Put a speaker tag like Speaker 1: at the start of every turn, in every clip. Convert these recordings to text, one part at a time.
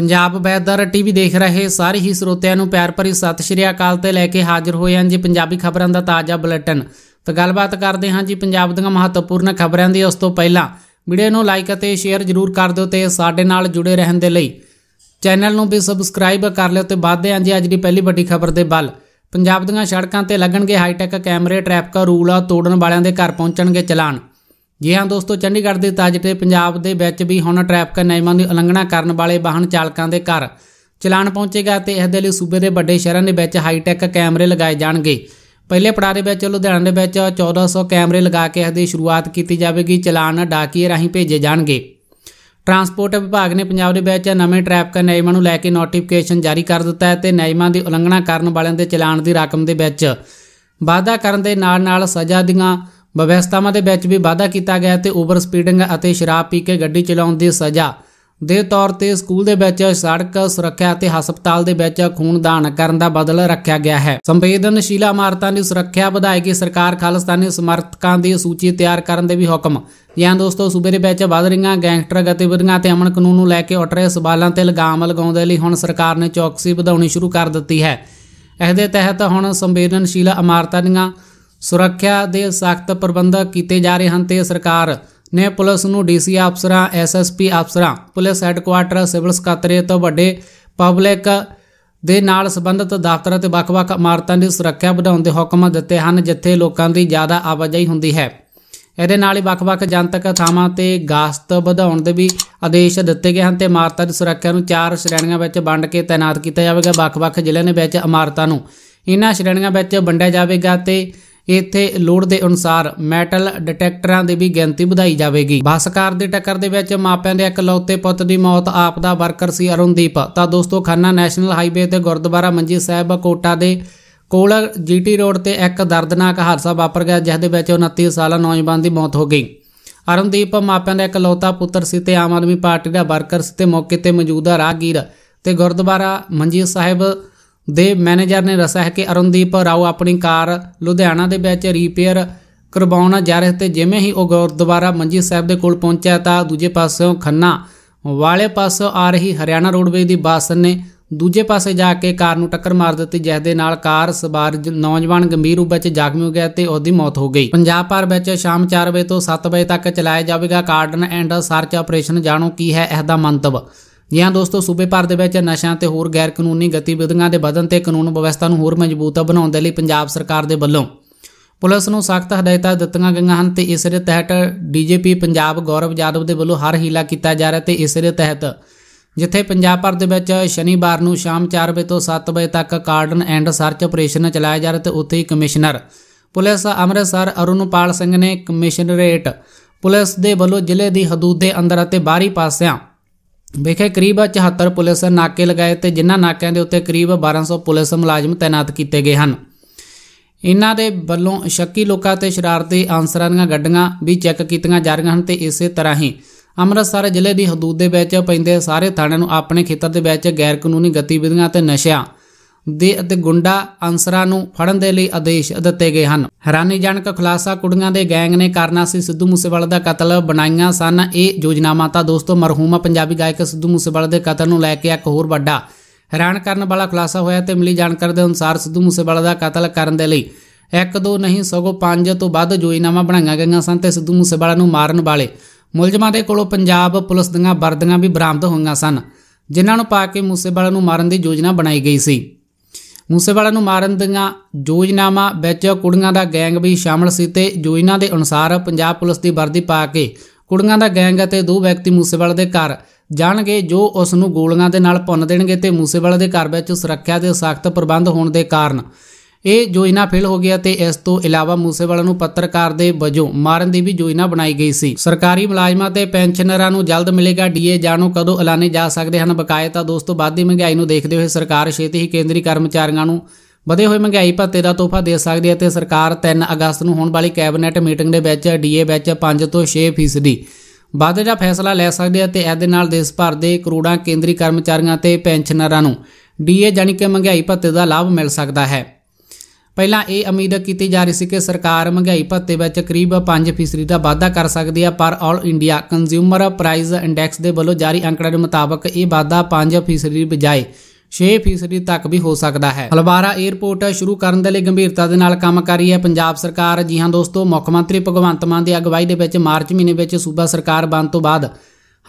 Speaker 1: Punjab weather TV ਦੇਖ ਰਹੇ ਸਾਰੇ ਹੀ ਸਰੋਤਿਆਂ ਨੂੰ ਪਿਆਰ ਭਰੀ ਸਤਿ ਸ਼੍ਰੀ ਅਕਾਲ ਤੇ ਲੈ ਕੇ ਹਾਜ਼ਰ ਹੋਏ ਹਾਂ ਜੀ ਪੰਜਾਬੀ ਖਬਰਾਂ ਦਾ ਤਾਜ਼ਾ ਬੁਲੇਟਿਨ ਤਾਂ ਗੱਲਬਾਤ ਕਰਦੇ ਹਾਂ ਜੀ ਪੰਜਾਬ ਦੀਆਂ ਮਹੱਤਵਪੂਰਨ ਖਬਰਾਂ ਦੀ ਉਸ ਤੋਂ ਪਹਿਲਾਂ ਵੀਡੀਓ ਨੂੰ ਲਾਈਕ ਅਤੇ ਸ਼ੇਅਰ ਜ਼ਰੂਰ ਕਰ ਦਿਓ ਤੇ ਸਾਡੇ ਨਾਲ ਜੁੜੇ ਰਹਿਣ ਦੇ ਲਈ ਚੈਨਲ ਨੂੰ ਵੀ ਸਬਸਕ੍ਰਾਈਬ ਕਰ ਲਿਓ ਤੇ ਵਧਦੇ ਹਾਂ ਜੀ ਅੱਜ ਦੀ ਪਹਿਲੀ ਵੱਡੀ ਖਬਰ ਦੇ ਬਲ ਪੰਜਾਬ ਦੀਆਂ ਸੜਕਾਂ ਤੇ ਲੱਗਣਗੇ ਹਾਈਟੈਕ ਕੈਮਰੇ ਟ੍ਰੈਫਿਕ ਰੂਲ ਆ ਤੋੜਨ ਵਾਲਿਆਂ ਦੇ ਘਰ ਪਹੁੰਚਣਗੇ ਚਲਾਨ ਜੀ ਹਾਂ ਦੋਸਤੋ ਚੰਡੀਗੜ੍ਹ ਦੇ ਤਾਜ ਤੇ ਪੰਜਾਬ ਦੇ ਵਿੱਚ ਵੀ ਹੁਣ ਟ੍ਰੈਫਿਕ ਨਿਯਮਾਂ ਦੀ ਉਲੰਘਣਾ ਕਰਨ ਵਾਲੇ ਵਾਹਨ ਚਾਲਕਾਂ ਦੇ ਘਰ ਚਲਾਨ ਪਹੁੰਚੇਗਾ ਤੇ ਇਸ ਦੇ ਲਈ ਸੂਬੇ ਦੇ ਵੱਡੇ ਸ਼ਹਿਰਾਂ ਦੇ ਵਿੱਚ ਹਾਈ-ਟੈਕ ਕੈਮਰੇ ਲਗਾਏ ਜਾਣਗੇ ਪਹਿਲੇ ਪੜਾਅ ਦੇ ਵਿੱਚ ਲੁਧਿਆਣਾ ਦੇ ਵਿੱਚ 1400 ਕੈਮਰੇ ਲਗਾ ਕੇ ਇਸ ਦੀ ਸ਼ੁਰੂਆਤ ਕੀਤੀ ਜਾਵੇਗੀ ਚਲਾਨ ਡਾਕੀਏ ਰਾਹੀਂ ਭੇਜੇ ਜਾਣਗੇ ਟਰਾਂਸਪੋਰਟ ਵਿਭਾਗ ਨੇ ਪੰਜਾਬ ਦੇ ਵਿੱਚ ਨਵੇਂ ਟ੍ਰੈਫਿਕ ਨਿਯਮਾਂ ਨੂੰ ਲੈ ਕੇ ਨੋਟੀਫਿਕੇਸ਼ਨ ਜਾਰੀ ਕਰ ਦਿੱਤਾ ਹੈ ਤੇ ਨਿਯਮਾਂ ਦੀ ਉਲੰਘਣਾ ਕਰਨ ਵਾਲਿਆਂ ਦੇ ਚਲਾਨ ਦੀ ਰਕਮ ਦੇ ਵਿੱਚ ਵਾਧਾ ਕਰਨ ਦੇ ਨਾਲ-ਨਾਲ ਸਜ਼ਾ ਦੀਆਂ ਵਿਵਸਥਾਵਾਂ ਦੇ ਵਿੱਚ ਵੀ ਵਾਧਾ ਕੀਤਾ ਗਿਆ ਤੇ ਓਵਰ ਸਪੀਡਿੰਗ ਅਤੇ ਸ਼ਰਾਬ ਪੀ ਕੇ ਗੱਡੀ ਚਲਾਉਣ ਦੀ ਸਜ਼ਾ ਦੇ ਤੌਰ ਤੇ ਸਕੂਲ ਦੇ ਵਿੱਚ ਸੜਕ ਸੁਰੱਖਿਆ ਅਤੇ ਹਸਪਤਾਲ ਦੇ ਵਿੱਚ ਖੂਨ ਦਾਨ ਕਰਨ ਦਾ ਬਦਲ ਰੱਖਿਆ ਗਿਆ ਹੈ ਸੰਵੇਦਨਸ਼ੀਲ ਇਮਾਰਤਾਂ ਦੀ ਸੁਰੱਖਿਆ ਵਧਾਏਗੀ ਸਰਕਾਰ ਖਾਲਸਤਾਨੀ ਸਮਰਥਕਾਂ ਦੀ ਸੂਚੀ ਤਿਆਰ ਕਰਨ ਦੇ ਵੀ ਹੁਕਮ ਜਾਂ ਦੋਸਤੋ ਸੂਬੇ ਦੇ ਵਿੱਚ ਵਧ ਰਹੀਆਂ ਗੈਂਗਸਟਰ ਗਤੀਵਿਧੀਆਂ ਤੇ ਅਮਨ ਕਾਨੂੰਨ ਨੂੰ ਲੈ ਕੇ ਉੱਠ ਰਹੇ ਸਵਾਲਾਂ ਤੇ ਲਗਾਮ ਲਗਾਉਣ ਦੇ ਲਈ ਹੁਣ ਸਰਕਾਰ ਨੇ ਚੌਕਸੀ ਵਧਾਉਣੀ ਸ਼ੁਰੂ ਕਰ ਦਿੱਤੀ ਹੈ ਇਸ ਦੇ ਤਹਿਤ ਹੁਣ ਸੰਵੇਦਨਸ਼ੀਲ ਇਮਾਰਤਾਂ ਦੀਆਂ ਸੁਰੱਖਿਆ ਦੇ ਸਖਤ ਪ੍ਰਬੰਧ ਕੀਤੇ ਜਾ ਰਹੇ ਹਨ ਤੇ ਸਰਕਾਰ ਨੇ ਪੁਲਿਸ ਨੂੰ ਡੀਸੀ ਅਫਸਰਾਂ ਐਸਐਸਪੀ ਅਫਸਰਾਂ ਪੁਲਿਸ ਹੈੱਡਕੁਆਟਰ ਸਿਵਲ ਸਕੱਤਰੇ ਤੋਂ ਵੱਡੇ ਪਬਲਿਕ ਦੇ ਨਾਲ ਸੰਬੰਧਿਤ ਦਫ਼ਤਰਾਂ ਤੇ ਵੱਖ-ਵੱਖ ਇਮਾਰਤਾਂ ਦੀ ਸੁਰੱਖਿਆ ਵਧਾਉਣ ਦੇ ਹੁਕਮ ਦਿੱਤੇ ਹਨ ਜਿੱਥੇ ਲੋਕਾਂ ਦੀ ਜ਼ਿਆਦਾ ਆਵਾਜਾਈ ਹੁੰਦੀ ਹੈ ਇਹਦੇ ਨਾਲ ਹੀ ਵੱਖ-ਵੱਖ ਜਨਤਕ ਥਾਵਾਂ ਤੇ ਗਾਸਤ ਵਧਾਉਣ ਦੇ ਵੀ ਆਦੇਸ਼ ਦਿੱਤੇ ਗਏ ਹਨ ਤੇ ਇਮਾਰਤਾਂ ਦੀ ਸੁਰੱਖਿਆ ਨੂੰ ਚਾਰ ਸ਼੍ਰੇਣੀਆਂ ਵਿੱਚ ਵੰਡ ਕੇ ਤਾਇਨਾਤ ਕੀਤਾ ਜਾਵੇਗਾ ਵੱਖ-ਵੱਖ ਜ਼ਿਲ੍ਹਿਆਂ ਦੇ ਵਿੱਚ ਇਮਾਰਤਾਂ ਨੂੰ ਇਹਨਾਂ ਸ਼੍ਰੇਣੀਆਂ ਵਿੱਚ ਵੰਡਿਆ ਜਾਵੇਗਾ ਤੇ ਇੱਥੇ ਲੋੜ ਦੇ ਅਨੁਸਾਰ ਮੈਟਲ ਡਿਟੈਕਟਰਾਂ ਦੀ ਵੀ ਗਿਣਤੀ ਵਧਾਈ ਜਾਵੇਗੀ ਬੱਸਕਾਰ ਦੀ ਟੱਕਰ ਦੇ ਵਿੱਚ ਮਾਪਿਆਂ ਦੇ ਇਕਲੌਤੇ ਪੁੱਤ ਦੀ ਮੌਤ ਆਪ ਦਾ ਵਰਕਰ ਸੀ ਅਰੁਣਦੀਪ ਤਾਂ ਦੋਸਤੋ ਖੰਨਾ ਨੈਸ਼ਨਲ ਹਾਈਵੇ ਤੇ ਗੁਰਦੁਆਰਾ ਮੰਜੀ ਸਾਹਿਬ ਕੋਟਾ ਦੇ ਕੋਲ ਜੀਟੀ ਰੋਡ ਤੇ ਇੱਕ ਦਰਦਨਾਕ ਹਾਦਸਾ ਵਾਪਰ ਗਿਆ ਜਿਸ ਦੇ ਵਿੱਚ 29 ਸਾਲਾ ਨੌਜਵਾਨ ਦੀ ਮੌਤ ਹੋ ਗਈ ਅਰੁਣਦੀਪ ਮਾਪਿਆਂ ਦਾ ਇਕਲੌਤਾ ਪੁੱਤਰ ਸੀ ਤੇ ਆਮ ਆਦਮੀ ਪਾਰਟੀ ਦਾ ਵਰਕਰ ਸੀ ਤੇ ਮੌਕੇ ਤੇ ਮੌਜੂਦਾ ਰਾਹਗੀਰ ਤੇ ਗੁਰਦੁਆਰਾ ਮੰਜੀ ਸਾਹਿਬ ਦੇ ਮੈਨੇਜਰ ਨੇ ਦੱਸਿਆ ਹੈ ਕਿ ਅਰੁਣਦੀਪ ਰਾਓ ਆਪਣੀ ਕਾਰ ਲੁਧਿਆਣਾ ਦੇ ਵਿੱਚ ਰਿਪੇਅਰ ਕਰਵਾਉਣ ਜਾ ਰਹੇ ਤੇ ਜਿਵੇਂ ਹੀ ਉਹ ਗੁਰਦੁਆਰਾ ਮੰਜੀ ਸਾਹਿਬ ਦੇ ਕੋਲ ਪਹੁੰਚਿਆ ਤਾਂ ਦੂਜੇ ਪਾਸਿਓਂ ਖੰਨਾ ਵਾਲੇ ਪਾਸੋਂ ਆ ਰਹੀ ਹਰਿਆਣਾ ਰੋਡਵੇ ਦੀ ਬੱਸ ਨੇ ਦੂਜੇ ਪਾਸੇ ਜਾ ਕੇ ਕਾਰ ਨੂੰ ਟੱਕਰ ਮਾਰ ਦਿੱਤੀ ਜਿਸ ਦੇ ਨਾਲ ਕਾਰ ਸਵਾਰ ਨੌਜਵਾਨ ਗੰਭੀਰ ਰੂਪ ਵਿੱਚ ਜ਼ਖਮੀ ਹੋ ਗਿਆ ਤੇ ਉਹਦੀ ਮੌਤ ਹੋ ਗਈ ਪੰਜਾਬ ਭਰ ਵਿੱਚ ਸ਼ਾਮ 4 ਵਜੇ ਤੋਂ 7 ਵਜੇ ਤੱਕ ਚਲਾਇਆ ਜਾਵੇਗਾ ਕਾਰਡਨ ਐਂਡ ਸਰਚ ਆਪਰੇਸ਼ਨ ਜਾਣੋ ਕੀ ਹੈ ਇਹਦਾ ਮੰਤਵ ਜੀ ਹਾਂ ਦੋਸਤੋ ਸੂਬੇ ਭਰ ਦੇ ਵਿੱਚ ਨਸ਼ਿਆਂ ਤੇ ਹੋਰ ਗੈਰ ਕਾਨੂੰਨੀ ਗਤੀਵਿਧੀਆਂ ਦੇ ਵਧਣ ਤੇ ਕਾਨੂੰਨ ਵਿਵਸਥਾ ਨੂੰ ਹੋਰ ਮਜ਼ਬੂਤ ਬਣਾਉਣ ਦੇ ਲਈ ਪੰਜਾਬ ਸਰਕਾਰ ਦੇ ਵੱਲੋਂ ਪੁਲਿਸ ਨੂੰ ਸਖਤ ਹਦਾਇਤਾਂ ਦਿੱਤੀਆਂ ਗਈਆਂ ਹਨ ਤੇ ਇਸ ਦੇ ਤਹਿਤ ਡੀਜੀਪੀ ਪੰਜਾਬ ਗੌਰਵ ਜਾਦਵ ਦੇ ਵੱਲੋਂ ਹਰ ਹੀਲਾ ਕੀਤਾ ਜਾ ਰਿਹਾ ਤੇ ਇਸ ਦੇ ਤਹਿਤ ਜਿੱਥੇ ਪੰਜਾਬ ਭਰ ਦੇ ਵਿੱਚ ਸ਼ਨੀਵਾਰ ਨੂੰ ਸ਼ਾਮ 4 ਵਜੇ ਤੋਂ 7 ਵਜੇ ਤੱਕ ਕਾਰਡਨ ਐਂਡ ਸਰਚ ਆਪਰੇਸ਼ਨ ਚਲਾਇਆ ਜਾ ਰਿਹਾ ਤੇ ਉੱਥੇ ਹੀ ਕਮਿਸ਼ਨਰ ਪੁਲਿਸ ਅੰਮ੍ਰਿਤਸਰ ਅਰੁਣਪਾਲ ਸਿੰਘ ਨੇ ਕਮਿਸ਼ਨਰੇਟ ਪੁਲਿਸ ਦੇ ਵੱਲੋਂ ਜ਼ਿਲ੍ਹੇ ਦੀ ਹਦੂਦ ਦੇ ਅੰਦਰ ਅਤੇ ਬਾਹਰੀ ਪਾਸਿਆਂ ਵਿਖੇ ਕਰੀਬ 74 ਪੁਲਿਸ ਨਾਕੇ ਲਗਾਏ ਤੇ ਜਿਨ੍ਹਾਂ ਨਾਕਿਆਂ ਦੇ ਉੱਤੇ ਕਰੀਬ 1200 ਪੁਲਿਸ ਮੁਲਾਜ਼ਮ ਤਾਇਨਾਤ ਕੀਤੇ ਗਏ ਹਨ ਇਹਨਾਂ ਦੇ ਵੱਲੋਂ ਸ਼ੱਕੀ ਲੋਕਾਂ ਤੇ ਸ਼ਰਾਰਤੀ ਅਨਸਰਾਂ ਦੀਆਂ ਗੱਡੀਆਂ ਵੀ ਚੈੱਕ ਕੀਤੀਆਂ ਜਾ ਰਹੀਆਂ ਹਨ ਤੇ ਇਸੇ ਤਰ੍ਹਾਂ ਹੀ ਅੰਮ੍ਰਿਤਸਰ ਜ਼ਿਲ੍ਹੇ ਦੀ ਹਦੂਦ ਦੇ ਵਿੱਚ ਪੈਂਦੇ ਸਾਰੇ ਥਾਣਿਆਂ ਨੂੰ ਆਪਣੇ ਖੇਤਰ ਦੇ ਵਿੱਚ ਗੈਰ ਕਾਨੂੰਨੀ ਗਤੀਵਿਧੀਆਂ ਤੇ ਨਸ਼ਿਆਂ ਦੇ ਅਤੇ ਗੁੰਡਾ ਅੰਸਰਾਂ ਨੂੰ ਫੜਨ ਦੇ ਲਈ ਆਦੇਸ਼ ਦਿੱਤੇ ਗਏ ਹਨ ਹੈਰਾਨੀਜਨਕ ਖੁਲਾਸਾ ਕੁੜੀਆਂ ਦੇ ਗੈਂਗ ਨੇ ਕਰਨਾ ਸੀ ਸਿੱਧੂ ਮੂਸੇਵਾਲੇ ਦਾ ਕਤਲ ਬਣਾਈਆਂ ਸਨ ਇਹ ਯੋਜਨਾਵਾਂ ਤਾਂ ਦੋਸਤੋ ਮਰਹੂਮਾ ਪੰਜਾਬੀ ਗਾਇਕ ਸਿੱਧੂ ਮੂਸੇਵਾਲੇ ਦੇ ਕਤਲ ਨੂੰ ਲੈ ਕੇ ਇੱਕ ਹੋਰ ਵੱਡਾ ਹੈਰਾਨ ਕਰਨ ਵਾਲਾ ਖੁਲਾਸਾ ਹੋਇਆ ਤੇ ਮਿਲੀ ਜਾਣਕਾਰੀ ਦੇ ਅਨੁਸਾਰ ਸਿੱਧੂ ਮੂਸੇਵਾਲੇ ਦਾ ਕਤਲ ਕਰਨ ਦੇ ਲਈ ਇੱਕ ਦੋ ਨਹੀਂ ਸਗੋਂ ਪੰਜ ਤੋਂ ਵੱਧ ਯੋਜਨਾਵਾਂ ਬਣਾਈਆਂ ਗਈਆਂ ਸਨ ਤੇ ਸਿੱਧੂ ਮੂਸੇਵਾਲੇ ਨੂੰ ਮਾਰਨ ਵਾਲੇ ਮੁਲਜ਼ਮਾਂ ਦੇ ਕੋਲੋਂ ਪੰਜਾਬ ਪੁਲਿਸ ਦੀਆਂ ਵਰਦੀਆਂ ਵੀ ਬਰਾਮਦ ਹੋਈਆਂ ਸਨ ਜਿਨ੍ਹਾਂ ਨੂੰ ਪਾ ਕੇ ਮੂਸੇਵਾਲੇ ਨੂੰ ਮਾਰਨ ਦੀ ਯੋਜਨਾ ਬਣਾਈ ਗਈ ਸੀ ਮੂਸੇਵਾਲਾ ਨੂੰ ਮਾਰਨ ਦੀਆਂ ਯੋਜਨਾਵਾਂ ਵਿੱਚ ਕੁੜੀਆਂ ਦਾ ਗੈਂਗ ਵੀ ਸ਼ਾਮਲ ਸੀ ਤੇ ਯੋਜਨਾ ਦੇ ਅਨੁਸਾਰ ਪੰਜਾਬ ਪੁਲਿਸ ਦੀ ਵਰਦੀ ਪਾ ਕੇ ਕੁੜੀਆਂ ਦਾ ਗੈਂਗ ਅਤੇ ਦੋ ਵਿਅਕਤੀ ਮੂਸੇਵਾਲਾ ਦੇ ਘਰ ਜਾਣਗੇ ਜੋ ਉਸ ਨੂੰ ਗੋਲੀਆਂ ਦੇ ਨਾਲ ਪੁੰਨ ਦੇਣਗੇ ਤੇ ਮੂਸੇਵਾਲਾ ਦੇ ਘਰ ਵਿੱਚ ਸੁਰੱਖਿਆ ਦੇ ਸਖਤ ਪ੍ਰਬੰਧ ਹੋਣ ਦੇ ਕਾਰਨ ਇਹ ਯੋਜਨਾ ਫੇਲ ਹੋ ਗਿਆ ਤੇ ਇਸ ਤੋਂ ਇਲਾਵਾ ਮੂਸੇਵਾਲਾ ਨੂੰ ਪੱਤਰਕਾਰ ਦੇ ਵਜੋਂ ਮਾਰਨ ਦੀ ਵੀ ਯੋਜਨਾ ਬਣਾਈ ਗਈ ਸੀ ਸਰਕਾਰੀ ਮੁਲਾਜ਼ਮਾਂ ਤੇ ਪੈਨਸ਼ਨਰਾਂ ਨੂੰ ਜਲਦ ਮਿਲੇਗਾ ਡੀਏ ਜਾਣੋ ਕਦੋਂ ਐਲਾਨੇ ਜਾ ਸਕਦੇ ਹਨ ਬਕਾਇਆ ਤਾਂ ਦੋਸਤੋ ਵੱਧਦੀ ਮਹਿੰਗਾਈ ਨੂੰ ਦੇਖਦੇ ਹੋਏ ਸਰਕਾਰ ਛੇਤੀ ਹੀ ਕੇਂਦਰੀ ਕਰਮਚਾਰੀਆਂ ਨੂੰ ਵਧੇ ਹੋਏ ਮਹਿੰਗਾਈ ਭੱਤੇ ਦਾ ਤੋਹਫਾ ਦੇ ਸਕਦੀ ਹੈ ਤੇ ਸਰਕਾਰ 3 ਅਗਸਤ ਨੂੰ ਹੋਣ ਵਾਲੀ ਕੈਬਨਿਟ ਮੀਟਿੰਗ ਦੇ ਵਿੱਚ ਡੀਏ ਵਿੱਚ 5 ਤੋਂ 6% ਦੀ ਵਾਧੇ ਦਾ ਫੈਸਲਾ ਲੈ ਸਕਦੇ ਹੈ ਤੇ ਇਹਦੇ ਨਾਲ ਦੇਸ਼ ਭਰ ਦੇ ਕਰੋੜਾਂ ਕੇਂਦਰੀ ਕਰਮਚਾਰੀਆਂ ਤੇ ਪੈਨਸ਼ਨਰਾਂ ਨੂੰ ਡੀਏ ਜਾਨੀ ਕਿ ਮਹਿੰਗਾਈ ਭੱਤੇ ਦਾ ਲਾਭ ਮਿਲ ਸਕਦਾ ਹੈ ਪਹਿਲਾਂ ਇਹ ਉਮੀਦ ਕੀਤੀ ਜਾ ਰਹੀ ਸੀ ਕਿ ਸਰਕਾਰ ਮਹਿੰਗਾਈ ਭੱਤੇ ਵਿੱਚ ਕਰੀਬ 5% ਦਾ ਵਾਧਾ ਕਰ ਸਕਦੀ ਹੈ ਪਰ all India consumer price index ਦੇ ਵੱਲੋਂ ਜਾਰੀ ਅੰਕੜਿਆਂ ਦੇ ਮੁਤਾਬਕ ਇਹ ਵਾਧਾ 5% ਦੀ ਬਜਾਏ 6% ਤੱਕ ਵੀ ਹੋ ਸਕਦਾ ਹੈ ਹਲਵਾਰਾ 에ਅਰਪੋਰਟ ਸ਼ੁਰੂ ਕਰਨ ਦੇ ਲਈ ਗੰਭੀਰਤਾ ਦੇ ਨਾਲ ਕੰਮ ਕਰ ਰਹੀ ਹੈ ਪੰਜਾਬ ਸਰਕਾਰ ਜੀ ਹਾਂ ਦੋਸਤੋ ਮੁੱਖ ਮੰਤਰੀ ਭਗਵੰਤ ਮਾਨ ਦੀ ਅਗਵਾਈ ਦੇ ਵਿੱਚ ਮਾਰਚ ਮਹੀਨੇ ਵਿੱਚ ਸੂਬਾ ਸਰਕਾਰ ਬਣ ਤੋਂ ਬਾਅਦ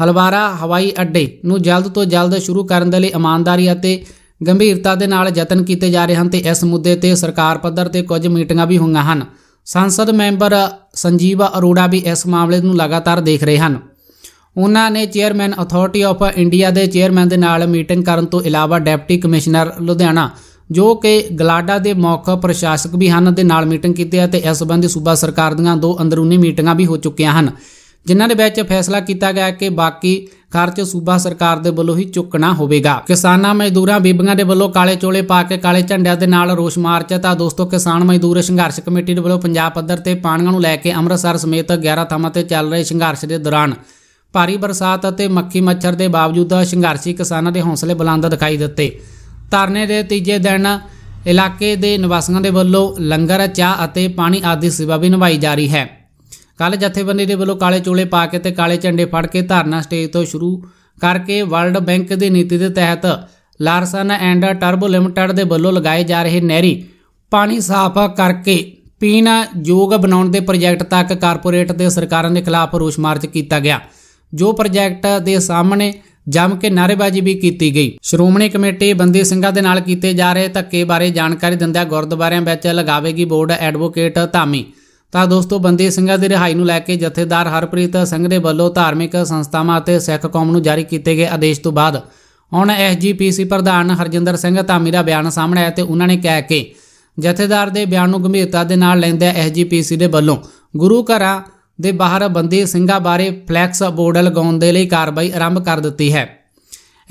Speaker 1: ਹਲਵਾਰਾ ਹਵਾਈ ਅੱਡੇ ਨੂੰ ਜਲਦ ਤੋਂ ਜਲਦ ਸ਼ੁਰੂ ਕਰਨ ਦੇ ਲਈ ਇਮਾਨਦਾਰੀ ਅਤੇ ਗੰਭੀਰਤਾ ਦੇ ਨਾਲ ਯਤਨ ਕੀਤੇ ਜਾ ਰਹੇ ਹਨ ਤੇ ਇਸ ਮੁੱਦੇ ਤੇ ਸਰਕਾਰ ਪੱਧਰ ਤੇ ਕੁਝ ਮੀਟਿੰਗਾਂ ਵੀ ਹੋਈਆਂ ਹਨ ਸੰਸਦ ਮੈਂਬਰ ਸੰਜੀਵ ਅਰੋੜਾ ਵੀ ਇਸ ਮਾਮਲੇ ਨੂੰ ਲਗਾਤਾਰ ਦੇਖ ਰਹੇ ਹਨ ਉਹਨਾਂ ਨੇ ਚੇਅਰਮੈਨ ਅਥਾਰਟੀ ਆਫ ਇੰਡੀਆ ਦੇ ਚੇਅਰਮੈਨ ਦੇ ਨਾਲ ਮੀਟਿੰਗ ਕਰਨ ਤੋਂ ਇਲਾਵਾ ਡਿਪਟੀ ਕਮਿਸ਼ਨਰ ਲੁਧਿਆਣਾ ਜੋ ਕਿ ਗਲਾਡਾ ਦੇ ਮੁੱਖ ਪ੍ਰਸ਼ਾਸਕ ਵੀ ਹਨ ਦੇ ਨਾਲ ਮੀਟਿੰਗ ਕੀਤੀ ਹੈ ਤੇ ਇਸ ਸੰਬੰਧੀ ਸੂਬਾ ਸਰਕਾਰ ਦੀਆਂ ਦੋ ਅੰਦਰੂਨੀ ਮੀਟਿੰਗਾਂ ਵੀ ਹੋ ਚੁੱਕੀਆਂ ਹਨ ਜਿਨ੍ਹਾਂ ਦੇ ਵਿੱਚ ਫੈਸਲਾ ਕੀਤਾ ਗਿਆ ਕਿ ਬਾਕੀ ਖਰਚ ਸੂਬਾ ਸਰਕਾਰ ਦੇ ਵੱਲੋਂ ਹੀ ਚੁੱਕਣਾ ਹੋਵੇਗਾ ਕਿਸਾਨਾਂ ਮਜ਼ਦੂਰਾਂ ਬੀਬੀਆਂ ਦੇ ਵੱਲੋਂ ਕਾਲੇ ਚੋਲੇ ਪਾ ਕੇ ਕਾਲੇ ਝੰਡਿਆਂ ਦੇ ਨਾਲ ਰੋਸ ਮਾਰਚ ਤਾਂ ਦੋਸਤੋ ਕਿਸਾਨ ਮਜ਼ਦੂਰ ਸੰਘਰਸ਼ ਕਮੇਟੀ ਦੇ ਵੱਲੋਂ ਪੰਜਾਬ ਪੱਧਰ ਤੇ ਪਾਣੀਆਂ ਨੂੰ ਲੈ ਕੇ ਅੰਮ੍ਰਿਤਸਰ ਸਮੇਤ 11 ਥਾਵਾਂ ਤੇ ਚੱਲ ਰਹੇ ਸੰਘਰਸ਼ ਦੇ ਦੌਰਾਨ ਭਾਰੀ ਬਰਸਾਤ ਅਤੇ ਮੱਖੀ ਮੱਛਰ ਦੇ ਬਾਵਜੂਦ ਸੰਘਰਸ਼ੀ ਕਿਸਾਨਾਂ ਦੇ ਹੌਸਲੇ ਬੁਲੰਦ ਦਿਖਾਈ ਦਿੱਤੇ ਧਰਨੇ ਦੇ ਤੀਜੇ ਦਿਨ ਇਲਾਕੇ ਦੇ ਨਿਵਾਸੀਆਂ ਦੇ ਵੱਲੋਂ ਲੰਗਰ ਚਾਹ ਅਤੇ ਪਾਣੀ ਆਦਿ ਸੇਵਾ ਵੀ ਨਿਭਾਈ ਜਾ ਰਹੀ ਹੈ ਕੱਲ ਜਥੇਬੰਦੀ ਦੇ ਵੱਲੋਂ ਕਾਲੇ ਚੋਲੇ ਪਾ ਕੇ ਤੇ ਕਾਲੇ ਝੰਡੇ ਫੜ ਕੇ ਧਰਨਾ ਸਟੇਜ ਤੋਂ ਸ਼ੁਰੂ ਕਰਕੇ ਵਰਲਡ ਬੈਂਕ ਦੀ ਨੀਤੀ ਦੇ ਤਹਿਤ ਲਾਰਸਨ ਐਂਡ ਟਰਬੋ ਲਿਮਟਿਡ ਦੇ ਵੱਲੋਂ ਲਗਾਏ ਜਾ ਰਹੇ ਨਹਿਰੀ ਪਾਣੀ ਸਾਫ਼ ਕਰਕੇ ਪੀਣ ਯੋਗ ਬਣਾਉਣ ਦੇ ਪ੍ਰੋਜੈਕਟ ਤੱਕ ਕਾਰਪੋਰੇਟ ਤੇ ਸਰਕਾਰਾਂ ਦੇ ਖਿਲਾਫ ਰੋਸ ਮਾਰਚ ਕੀਤਾ ਗਿਆ ਜੋ ਪ੍ਰੋਜੈਕਟ ਦੇ ਸਾਹਮਣੇ ਜੰਮ ਕੇ ਨਾਰੇਬਾਜ਼ੀ ਵੀ ਕੀਤੀ ਗਈ ਸ਼੍ਰੋਮਣੀ ਕਮੇਟੀ ਬੰਦੀ ਸਿੰਘਾਂ ਦੇ ਨਾਲ ਕੀਤੇ ਜਾ ਰਹੇ ਧੱਕੇ ਬਾਰੇ ਜਾਣਕਾਰੀ ਦਿੰਦਿਆਂ ਗੁਰਦੁਆਰਿਆਂ ਵਿੱਚ ਲਗਾਵੇਗੀ ਬੋਰਡ ਐਡਵੋਕੇਟ ਧਾਮੀ ਤਾਂ ਦੋਸਤੋ ਬੰਦੀ ਸਿੰਘਾਂ ਦੀ ਰਿਹਾਈ ਨੂੰ ਲੈ ਕੇ ਜਥੇਦਾਰ ਹਰਪ੍ਰੀਤ ਸਿੰਘ ਦੇ ਵੱਲੋਂ ਧਾਰਮਿਕ ਸੰਸਥਾਵਾਂ ਅਤੇ ਸਿੱਖ ਕੌਮ ਨੂੰ ਜਾਰੀ ਕੀਤੇ ਗਏ ਆਦੇਸ਼ ਤੋਂ ਬਾਅਦ ਹੁਣ ਐਸਜੀਪੀਸੀ ਪ੍ਰਧਾਨ ਹਰਜਿੰਦਰ ਸਿੰਘ ਧਾਮੀ ਦਾ ਬਿਆਨ ਸਾਹਮਣੇ ਆਇਆ ਤੇ ਉਹਨਾਂ ਨੇ ਕਹਿ ਕੇ ਜਥੇਦਾਰ ਦੇ ਬਿਆਨ ਨੂੰ ਗੰਭੀਰਤਾ ਦੇ ਨਾਲ ਲੈਂਦਿਆਂ ਐਸਜੀਪੀਸੀ ਦੇ ਵੱਲੋਂ ਗੁਰੂ ਘਰਾਂ ਦੇ ਬਾਹਰ ਬੰਦੀ ਸਿੰਘਾਂ ਬਾਰੇ ਫਲੈਕਸ ਬੋਰਡ ਲਗਾਉਣ ਦੇ ਲਈ ਕਾਰਵਾਈ ਆਰੰਭ ਕਰ ਦਿੱਤੀ ਹੈ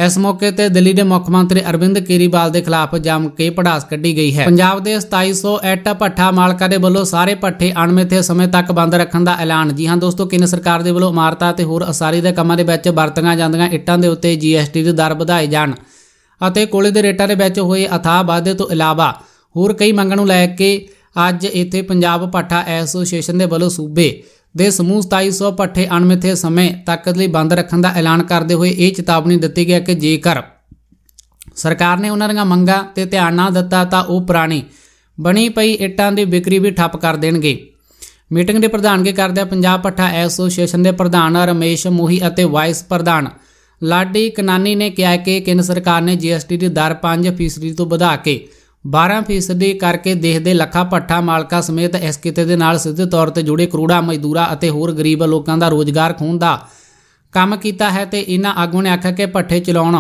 Speaker 1: ਇਸ ਮੌਕੇ ਤੇ ਦਿੱਲੀ ਦੇ ਮੁੱਖ ਮੰਤਰੀ ਅਰਵਿੰਦ ਕੇਰੀਵਾਲ ਦੇ ਖਿਲਾਫ ਜੰਮ ਕੇ ਪੜਾਸ ਕੱਢੀ ਗਈ ਹੈ ਪੰਜਾਬ ਦੇ 2700 ਐਟ ਭੱਠਾ ਮਾਲਕਾਂ ਦੇ ਵੱਲੋਂ ਸਾਰੇ ਭੱਠੇ ਅਣਮਿੱਥੇ ਸਮੇਂ ਤੱਕ ਬੰਦ ਰੱਖਣ ਦਾ ਐਲਾਨ ਜੀ ਹਾਂ ਦੋਸਤੋ ਕੇਂਦਰ ਸਰਕਾਰ ਦੇ ਵੱਲੋਂ ਇਮਾਰਤਾਂ ਤੇ ਹੋਰ ਅਸਾਰੀ ਦੇ ਕੰਮਾਂ ਦੇ ਵਿੱਚ ਵਰਤੀਆਂ ਜਾਂਦੀਆਂ ਇੱਟਾਂ ਦੇ ਉੱਤੇ ਜੀਐਸਟੀ ਦੀ ਦਰ ਵਧਾਏ ਜਾਣ ਅਤੇ ਕੋਲੇ ਦੇ ਰੇਟਾਂ ਦੇ ਵਿੱਚ ਹੋਏ ਅਥਾਹ ਵਾਧੇ ਤੋਂ ਇਲਾਵਾ ਹੋਰ ਕਈ ਮੰਗਾਂ ਨੂੰ ਲੈ ਕੇ ਅੱਜ ਇੱਥੇ ਪੰਜਾਬ ਭੱਠਾ ਐਸੋਸੀਏਸ਼ਨ ਦੇ ਵੱਲੋਂ ਸੂਬੇ ਦੇ ਸਮੂਹ 2798 ਪੱਠੇ ਅਣਮਿੱਥੇ ਸਮੇਂ ਤੱਕ ਲਈ ਬੰਦ ਰੱਖਣ ਦਾ ਐਲਾਨ ਕਰਦੇ ਹੋਏ ਇਹ ਚੇਤਾਵਨੀ ਦਿੱਤੀ ਗਿਆ ਕਿ ਜੇਕਰ ਸਰਕਾਰ ਨੇ ਉਹਨਾਂ ਦੀਆਂ ਮੰਗਾਂ ਤੇ ਧਿਆਨ ਨਾ ਦਿੱਤਾ ਤਾਂ ਉਹ ਪੁਰਾਣੀ ਬਣੀ ਪਈ ਇੱਟਾਂ ਦੀ ਵਿਕਰੀ ਵੀ ਠੱਪ ਕਰ ਦੇਣਗੇ ਮੀਟਿੰਗ ਦੇ ਪ੍ਰਧਾਨਗੀ ਕਰਦੇ ਪੰਜਾਬ ਪੱਠਾ ਐਸੋਸੀਏਸ਼ਨ ਦੇ ਪ੍ਰਧਾਨ ਰਮੇਸ਼ ਮੋਹੀ ਅਤੇ ਵਾਈਸ ਪ੍ਰਧਾਨ ਲਾਡੀ ਕਨਾਨੀ ਨੇ ਕਿਹਾ ਕਿ ਕੇਂਦਰ ਸਰਕਾਰ ਨੇ ਜੀਐਸਟੀ ਦੀ ਦਰ 5% ਤੋਂ ਵਧਾ ਕੇ 12% ਕਰਕੇ ਦੇਸ਼ ਦੇ ਲੱਖਾਂ ਪੱਠਾ ਮਾਲਕਾਂ ਸਮੇਤ ਇਸ ਕਿਤੇ ਦੇ ਨਾਲ ਸਿੱਧੇ ਤੌਰ ਤੇ ਜੁੜੇ ਕਰੋੜਾਂ ਮਜ਼ਦੂਰਾਂ ਅਤੇ ਹੋਰ ਗਰੀਬ ਲੋਕਾਂ ਦਾ ਰੋਜ਼ਗਾਰ ਖੋਣ ਦਾ ਕੰਮ ਕੀਤਾ ਹੈ ਤੇ ਇਹਨਾਂ ਆਗੂ ਨੇ ਆਖਿਆ ਕਿ ਪੱਠੇ ਚਲਾਉਣ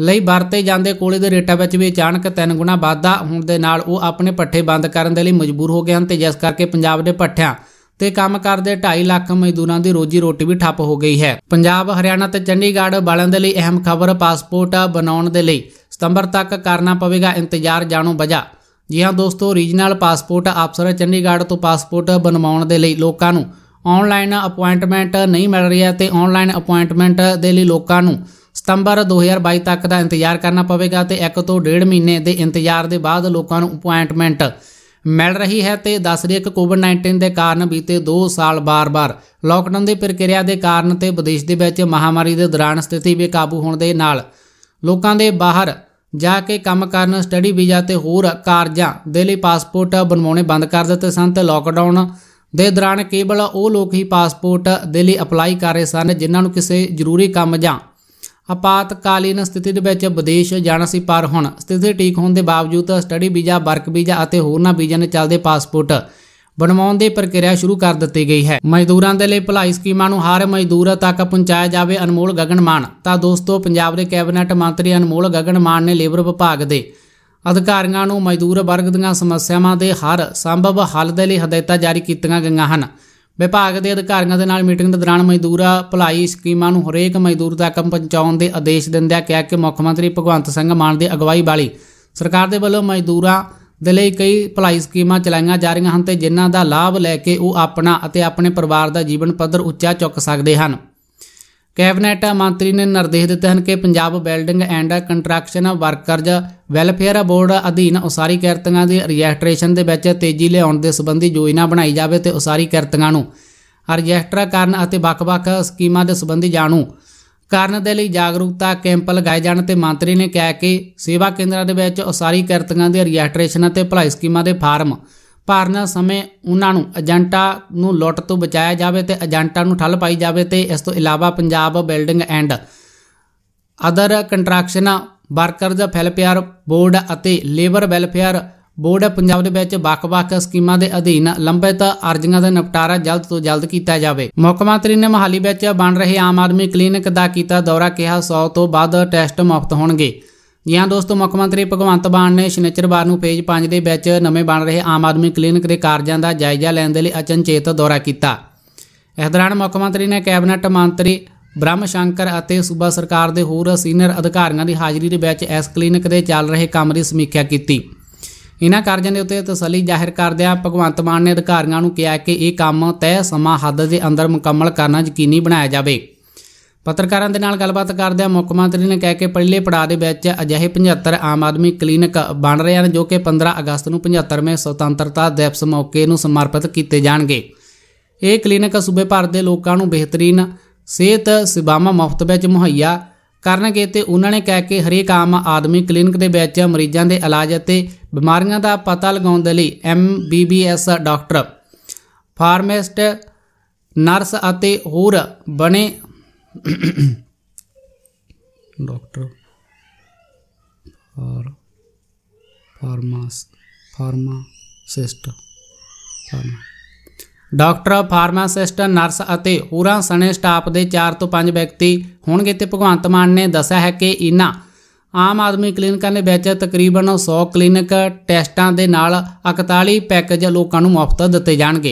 Speaker 1: ਲਈ ਵਰਤੇ ਜਾਂਦੇ ਕੋਲੇ ਦੇ ਰੇਟਾਂ ਵਿੱਚ ਵੀ ਅਚਾਨਕ ਤਿੰਨ ਗੁਣਾ ਵਾਧਾ ਹੋਣ ਦੇ ਨਾਲ ਉਹ ਆਪਣੇ ਪੱਠੇ ਬੰਦ ਕਰਨ ਦੇ ਲਈ ਮਜਬੂਰ ਹੋ ਗਏ ਹਨ ਤੇ ਜਿਸ ਕਰਕੇ ਪੰਜਾਬ ਦੇ ਪੱਠਿਆਂ ਤੇ ਕੰਮ ਕਰਦੇ 2.5 ਲੱਖ ਮਜ਼ਦੂਰਾਂ ਦੀ ਰੋਜੀ ਰੋਟੀ ਵੀ ਠੱਪ ਹੋ ਗਈ ਹੈ ਪੰਜਾਬ ਹਰਿਆਣਾ ਤੇ ਚੰਡੀਗੜ੍ਹ ਵਾਲਿਆਂ ਦੇ ਲਈ ਅਹਿਮ ਖਬਰ ਪਾਸਪੋਰਟ ਬਣਾਉਣ ਦੇ ਲਈ ਸਤੰਬਰ ਤੱਕ ਕਰਨਾ ਪਵੇਗਾ ਇੰਤਜ਼ਾਰ ਜਾਣੋ ਬਜਾ ਜੀ ਹਾਂ ਦੋਸਤੋ ਰੀਜਨਲ ਪਾਸਪੋਰਟ ਅਫਸਰ ਚੰਡੀਗੜ੍ਹ ਤੋਂ ਪਾਸਪੋਰਟ ਬਣਵਾਉਣ ਦੇ ਲਈ ਲੋਕਾਂ ਨੂੰ ਆਨਲਾਈਨ ਅਪਾਇੰਟਮੈਂਟ ਨਹੀਂ ਮਿਲ ਰਹੀ ਹੈ ਤੇ ਆਨਲਾਈਨ ਅਪਾਇੰਟਮੈਂਟ ਦੇ ਲਈ ਲੋਕਾਂ ਨੂੰ ਸਤੰਬਰ 2022 ਤੱਕ ਦਾ ਇੰਤਜ਼ਾਰ ਕਰਨਾ ਪਵੇਗਾ ਤੇ 1 ਤੋਂ 1.5 ਮਹੀਨੇ ਦੇ ਇੰਤਜ਼ਾਰ ਦੇ ਬਾਅਦ ਲੋਕਾਂ ਨੂੰ ਅਪਾਇੰਟਮੈਂਟ ਮਿਲ ਰਹੀ ਹੈ ਤੇ ਦੱਸ ਰਹੀ ਹੈ ਕਿ ਕੋਵਿਡ-19 ਦੇ ਕਾਰਨ ਬੀਤੇ 2 ਸਾਲ ਬਾਰ-ਬਾਰ ਲਾਕਡਾਊਨ ਦੀ ਪ੍ਰਕਿਰਿਆ ਦੇ ਕਾਰਨ ਤੇ ਵਿਦੇਸ਼ ਦੇ ਵਿੱਚ ਮਹਾਮਾਰੀ ਦੇ ਦੌਰਾਨ ਸਥਿਤੀ ਬੇਕਾਬੂ ਹੋਣ ਦੇ ਨਾਲ ਲੋਕਾਂ ਦੇ ਬਾਹਰ ਜਾ ਕੇ ਕੰਮ ਕਰਨ ਸਟੱਡੀ ਵੀਜ਼ਾ ਤੇ ਹੋਰ ਕਾਰਜਾਂ ਦੇ ਲਈ ਪਾਸਪੋਰਟ ਬਣਵਾਉਣੇ ਬੰਦ ਕਰ ਦਿੱਤੇ ਸਨ ਤੇ ਲੋਕਡਾਊਨ ਦੇ ਦੌਰਾਨ ਕੇਵਲ ਉਹ ਲੋਕ ਹੀ ਪਾਸਪੋਰਟ ਦੇ ਲਈ ਅਪਲਾਈ ਕਰ ਰਹੇ ਸਨ ਜਿਨ੍ਹਾਂ ਨੂੰ ਕਿਸੇ ਜ਼ਰੂਰੀ ਕੰਮ ਜਾਂ ਆਪਾਤਕਾਲੀਨ ਸਥਿਤੀ ਦੇ ਵਿੱਚ ਵਿਦੇਸ਼ ਜਾਣਾ ਸੀ ਪਰ ਹੁਣ ਸਥਿਤੀ ਠੀਕ ਹੋਣ ਦੇ ਬਾਵਜੂਦ ਸਟੱਡੀ ਵੀਜ਼ਾ ਵਰਕ ਵੀਜ਼ਾ ਅਤੇ ਹੋਰਨਾਂ ਵੀਜ਼ਾ ਨੇ ਚੱਲਦੇ ਪਾਸਪੋਰਟ ਬਣਵਾਉਣ ਦੇ ਪ੍ਰਕਿਰਿਆ ਸ਼ੁਰੂ ਕਰ ਦਿੱਤੀ ਗਈ ਹੈ ਮਜ਼ਦੂਰਾਂ ਦੇ ਲਈ ਭਲਾਈ ਸਕੀਮਾਂ ਨੂੰ ਹਰ ਮਜ਼ਦੂਰ ਤੱਕ ਪਹੁੰਚਾਇਆ ਜਾਵੇ ਅਨਮੋਲ ਗਗਨ ਮਾਨ ਤਾਂ ਦੋਸਤੋ ਪੰਜਾਬ ਦੇ ਕੈਬਨਿਟ ਮੰਤਰੀ ਅਨਮੋਲ ਗਗਨ ਮਾਨ ਨੇ ਲੇਬਰ ਵਿਭਾਗ ਦੇ ਅਧਿਕਾਰੀਆਂ ਨੂੰ ਮਜ਼ਦੂਰ ਵਰਗ ਦੀਆਂ ਸਮੱਸਿਆਵਾਂ ਦੇ ਹਰ ਸੰਭਵ ਹੱਲ ਦੇ ਲਈ ਹਦਾਇਤਾਂ ਜਾਰੀ ਕੀਤੀਆਂ ਗਈਆਂ ਹਨ ਵਿਭਾਗ ਦੇ ਅਧਿਕਾਰੀਆਂ ਦੇ ਨਾਲ ਮੀਟਿੰਗ ਦੇ ਦੌਰਾਨ ਮਜ਼ਦੂਰ ਭਲਾਈ ਸਕੀਮਾਂ ਨੂੰ ਹਰੇਕ ਮਜ਼ਦੂਰ ਤੱਕ ਪਹੁੰਚਾਉਣ ਦੇ ਆਦੇਸ਼ ਦਿੰਦਿਆਂ ਕਿਹਾ ਕਿ ਮੁੱਖ ਮੰਤਰੀ ਭਗਵੰਤ ਸਿੰਘ ਮਾਨ ਦੀ ਅਗਵਾਈ ਵਾਲੀ ਸਰਕਾਰ ਦੇ ਵੱਲੋਂ ਮਜ਼ਦੂਰਾਂ ਦੇ ਲਈ ਕਈ ਭਲਾਈ ਸਕੀਮਾਂ ਚਲਾਈਆਂ ਜਾ ਰਹੀਆਂ ਹਨ ਤੇ ਜਿਨ੍ਹਾਂ ਦਾ ਲਾਭ ਲੈ ਕੇ ਉਹ ਆਪਣਾ ਅਤੇ ਆਪਣੇ ਪਰਿਵਾਰ ਦਾ ਜੀਵਨ ਪੱਧਰ ਉੱਚਾ ਚੁੱਕ ਸਕਦੇ ਹਨ ਕੈਬਨਿਟ ਮੰਤਰੀ ਨੇ ਨਿਰਦੇਸ਼ ਦਿੱਤੇ ਹਨ ਕਿ Punjab building and construction workers welfare board ਅਧੀਨ ਉਸਾਰੀ ਕਿਰਤੀਆਂ ਦੀ ਰਜਿਸਟ੍ਰੇਸ਼ਨ ਦੇ ਵਿੱਚ ਤੇਜ਼ੀ ਲਿਆਉਣ ਦੇ ਸੰਬੰਧੀ ਯੋਜਨਾ ਬਣਾਈ ਜਾਵੇ ਤੇ ਉਸਾਰੀ ਕਿਰਤੀਆਂ ਨੂੰ ਰਜਿਸਟਰ ਕਰਨ ਅਤੇ ਵੱਖ-ਵੱਖ ਸਕੀਮਾਂ ਦੇ ਸੰਬੰਧੀ ਜਾਣੂ ਕਾਰਨ ਦੇ ਲਈ ਜਾਗਰੂਕਤਾ ਕੈਂਪ ਲਗਾਏ ਜਾਣ ਤੇ ਮੰਤਰੀ ਨੇ ਕਿਹਾ ਕਿ ਸੇਵਾ ਕੇਂਦਰਾਂ ਦੇ ਵਿੱਚ ਉਸਾਰੀ ਕਰਤਿਆਂ ਦੇ ਰਜਿਸਟ੍ਰੇਸ਼ਨ ਅਤੇ ਭਲਾਈ ਸਕੀਮਾਂ ਦੇ ਫਾਰਮ ਭਰਨ ਸਮੇਂ ਉਹਨਾਂ ਨੂੰ ਏਜੰਟਾਂ ਨੂੰ ਲੁੱਟ ਤੋਂ ਬਚਾਇਆ ਜਾਵੇ ਤੇ ਏਜੰਟਾਂ ਨੂੰ ਠੱਲ ਪਾਈ ਜਾਵੇ ਤੇ ਇਸ ਤੋਂ ਇਲਾਵਾ Punjab building and other construction workers welfare board ਅਤੇ ਲੇਬਰ ਵੈਲਫੇਅਰ ਬੋਰਡ ਪੰਜਾਬ ਦੇ ਵਿੱਚ ਵੱਖ-ਵੱਖ ਸਕੀਮਾਂ ਦੇ ਅਧੀਨ ਲੰਬਿਤ ਅਰਜ਼ੀਆਂ ਦਾ ਨਿਪਟਾਰਾ ਜਲਦ ਤੋਂ ਜਲਦ ਕੀਤਾ ਜਾਵੇ ਮੁੱਖ ਮੰਤਰੀ ਨੇ ਮਹਾਲੀ ਵਿੱਚ ਬਣ ਰਹੇ ਆਮ ਆਦਮੀ ਕਲੀਨਿਕ ਦਾ ਕੀਤਾ ਦੌਰਾ ਕਿਹਾ 100 ਤੋਂ ਵੱਧ ਟੈਸਟ ਮੁਫਤ ਹੋਣਗੇ ਜੀ ਹਾਂ ਦੋਸਤੋ ਮੁੱਖ ਮੰਤਰੀ ਭਗਵੰਤ ਮਾਨ ਨੇ ਸ਼ਨੀਚਰਵਾਰ ਨੂੰ ਪੇਜ 5 ਦੇ ਵਿੱਚ ਨਵੇਂ ਬਣ ਰਹੇ ਆਮ ਆਦਮੀ ਕਲੀਨਿਕ ਦੇ ਕਾਰਜਾਂ ਦਾ ਜਾਇਜ਼ਾ ਲੈਣ ਦੇ ਲਈ ਅਚਨਚੇਤ ਦੌਰਾ ਕੀਤਾ ਇਸ ਦੌਰਾਨ ਮੁੱਖ ਮੰਤਰੀ ਨੇ ਕੈਬਨਿਟ ਮੰਤਰੀ ਬ੍ਰਹਮ ਸ਼ੰਕਰ ਅਤੇ ਸੂਬਾ ਸਰਕਾਰ ਦੇ ਹੋਰ ਸੀਨੀਅਰ ਅਧਿਕਾਰੀਆਂ ਦੀ ਹਾਜ਼ਰੀ ਦੇ ਵਿੱਚ ਇਸ ਕਲੀਨਿਕ ਦੇ ਚੱਲ ਰਹੇ ਕੰਮ ਦੀ ਸਮੀਖਿਆ ਕੀਤੀ ਇਹਨਾਂ ਕਾਰਜਾਂ ਦੇ ਉੱਤੇ ਤਸੱਲੀ ਜ਼ਾਹਿਰ ਕਰਦਿਆਂ ਭਗਵੰਤ ਮਾਨ ਨੇ ਅਧਿਕਾਰੀਆਂ ਨੂੰ ਕਿਹਾ ਕਿ ਇਹ ਕੰਮ ਤੈਅ ਸਮਾਂ ਹੱਦ ਦੇ ਅੰਦਰ ਮੁਕੰਮਲ ਕਰਨਾ ਯਕੀਨੀ ਬਣਾਇਆ ਜਾਵੇ ਪੱਤਰਕਾਰਾਂ ਦੇ ਨਾਲ ਗੱਲਬਾਤ ਕਰਦਿਆਂ ਮੁੱਖ ਮੰਤਰੀ ਨੇ ਕਿਹਾ ਕਿ ਪਹਿਲੇ ਪੜਾਅ ਦੇ ਵਿੱਚ ਅਜਿਹੇ 75 ਆਮ ਆਦਮੀ ਕਲੀਨਿਕ ਬਣ ਰਹੇ ਹਨ ਜੋ ਕਿ 15 ਅਗਸਤ ਨੂੰ 75ਵੇਂ ਸੁਤੰਤਰਤਾ ਦਿਵਸ ਮੌਕੇ ਨੂੰ ਸਮਰਪਿਤ ਕੀਤੇ ਜਾਣਗੇ ਇਹ ਕਲੀਨਿਕ ਸੂਬੇ ਭਰ ਦੇ ਲੋਕਾਂ ਨੂੰ ਬਿਹਤਰੀਨ ਸਿਹਤ ਸੇਵਾਵਾਂ ਮੁਫਤ ਵਿੱਚ ਮੁਹੱਈਆ ਕਰਨਗੇ ਤੇ ਉਹਨਾਂ ਨੇ ਕਹਿ ਕੇ ਹਰੇਕ ਆਮ ਆਦਮੀ ਕਲੀਨਿਕ ਦੇ ਵਿੱਚ ਮਰੀਜ਼ਾਂ ਦੇ ਇਲਾਜ ਅਤੇ ਬਿਮਾਰੀਆਂ ਦਾ ਪਤਾ ਲਗਾਉਣ ਦੇ ਲਈ ਐਮਬੀਬੀਐਸ ਡਾਕਟਰ ਫਾਰਮੇਸਟ ਨਰਸ ਅਤੇ ਹੋਰ ਬਣੇ ਡਾਕਟਰ ਔਰ ਫਾਰਮਾਸ pharmacist pharma doctor pharmacist nurse ਅਤੇ ਹੋਰਾਂ ਸਣੇ ਸਟਾਫ ਦੇ 4 ਤੋਂ 5 ਵਿਅਕਤੀ ਹੋਣਗੇ ਤੇ ਭਗਵੰਤ ਮਾਨ ਨੇ ਦੱਸਿਆ ਹੈ ਕਿ ਇਨ੍ਹਾਂ ਆਮ ਆਦਮੀ ਕਲੀਨਿਕਾਂ ਦੇ ਵਿੱਚ ਤਕਰੀਬਨ 100 ਕਲੀਨਿਕ ਟੈਸਟਾਂ ਦੇ ਨਾਲ 41 ਪੈਕੇਜ ਲੋਕਾਂ ਨੂੰ ਮੁਫਤ ਦਿੱਤੇ ਜਾਣਗੇ